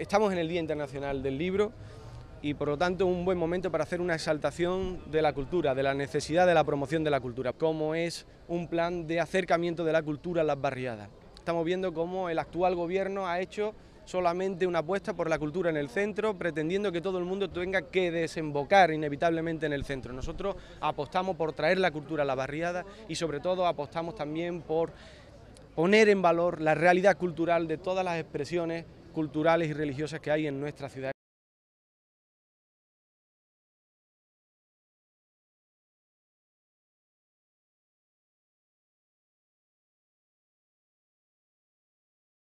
Estamos en el Día Internacional del Libro y por lo tanto un buen momento para hacer una exaltación de la cultura, de la necesidad de la promoción de la cultura, como es un plan de acercamiento de la cultura a las barriadas. Estamos viendo cómo el actual gobierno ha hecho solamente una apuesta por la cultura en el centro, pretendiendo que todo el mundo tenga que desembocar inevitablemente en el centro. Nosotros apostamos por traer la cultura a las barriadas y sobre todo apostamos también por poner en valor la realidad cultural de todas las expresiones culturales y religiosas que hay en nuestra ciudad.